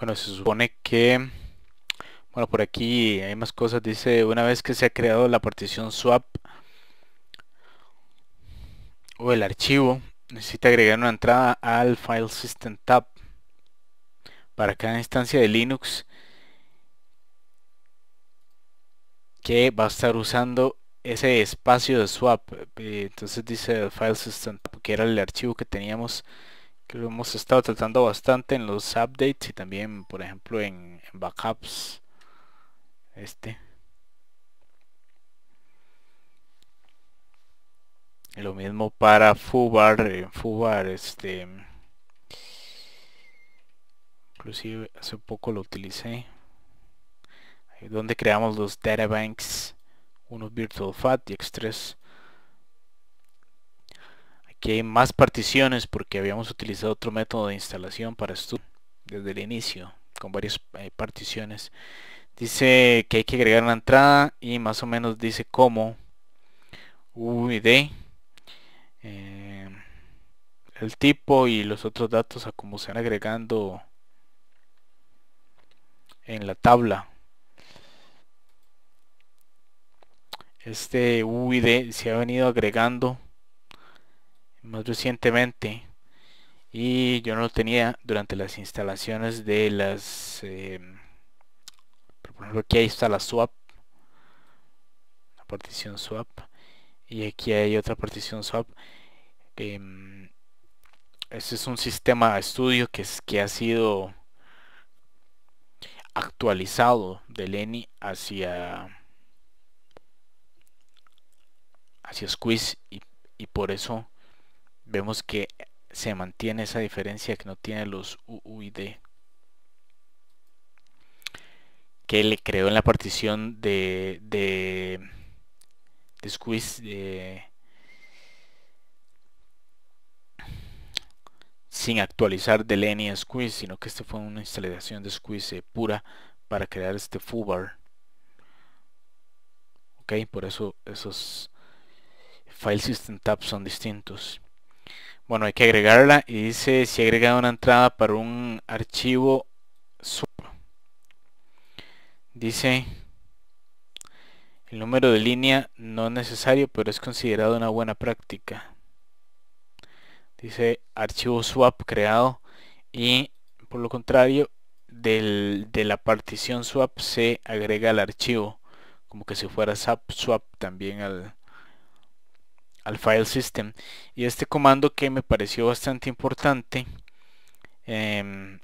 Bueno, se supone que... Bueno, por aquí hay más cosas. Dice, una vez que se ha creado la partición swap o el archivo, necesita agregar una entrada al File System Tab para cada instancia de Linux que va a estar usando ese espacio de swap eh, entonces dice file system tab, que era el archivo que teníamos que lo hemos estado tratando bastante en los updates y también por ejemplo en, backups este lo mismo para fubar eh, fubar este inclusive hace poco lo utilicé ahí donde creamos los databanks unos virtual fat y x que hay más particiones porque habíamos utilizado otro método de instalación para esto desde el inicio con varias eh, particiones. Dice que hay que agregar una entrada y más o menos dice como UID, eh, el tipo y los otros datos a cómo se han agregando en la tabla. Este UID se ha venido agregando más recientemente y yo no lo tenía durante las instalaciones de las em, por ejemplo aquí está la swap la partición swap y aquí hay otra partición swap este em, es un sistema estudio que, es, que ha sido actualizado de Lenny hacia hacia Squeeze y, y por eso vemos que se mantiene esa diferencia que no tiene los UUID que le creó en la partición de de, squeeze sin actualizar del any squeeze sino que este fue una instalación de squeeze pura para crear este foobar ok por eso esos file system tabs son distintos bueno, hay que agregarla y dice si agregado una entrada para un archivo swap Dice el número de línea no es necesario, pero es considerado una buena práctica. Dice archivo swap creado y por lo contrario de la partición swap se agrega el archivo como que si fuera swap también al, al file system y este comando que me pareció bastante importante em,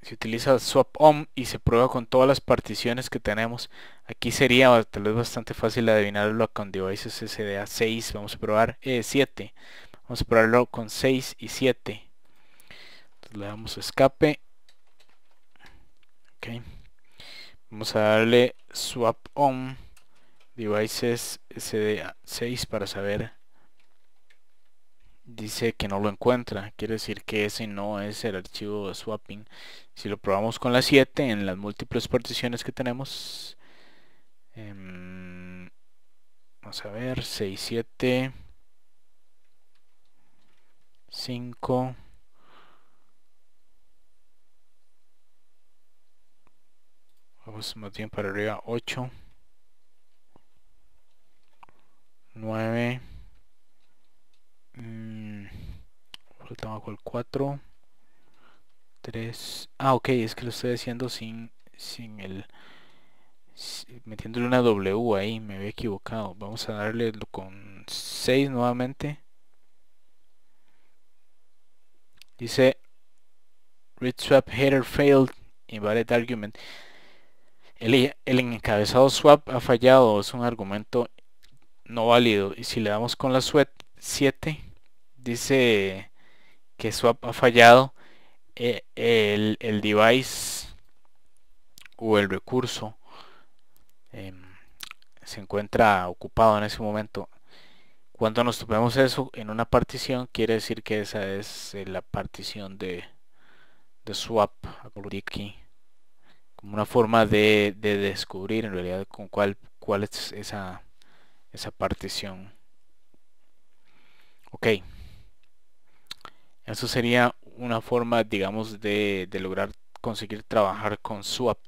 se utiliza swap on y se prueba con todas las particiones que tenemos aquí sería tal vez bastante fácil adivinarlo con devices SDA 6 vamos a probar 7 eh, vamos a probarlo con 6 y 7 le damos escape okay. vamos a darle swap on devices cd6 para saber dice que no lo encuentra quiere decir que ese no es el archivo de swapping si lo probamos con la 7 en las múltiples particiones que tenemos em, vamos a ver 6 7 5 vamos más bien para arriba 8 9 mmm, 4 3 ah ok es que lo estoy haciendo sin sin el metiéndole una W ahí me había equivocado vamos a darle con 6 nuevamente dice read swap header failed invalid argument el encabezado swap ha fallado es un argumento no válido. Y si le damos con la suite 7, dice que swap ha fallado. Eh, el, device o el recurso em, se encuentra ocupado en ese momento. Cuando nos topemos eso en una partición, quiere decir que esa es eh, la partición de, de swap. aquí como una forma de, de descubrir en realidad con cuál, cuál es esa esa partición. Ok. Eso sería una forma, digamos, de, de lograr conseguir trabajar con swap.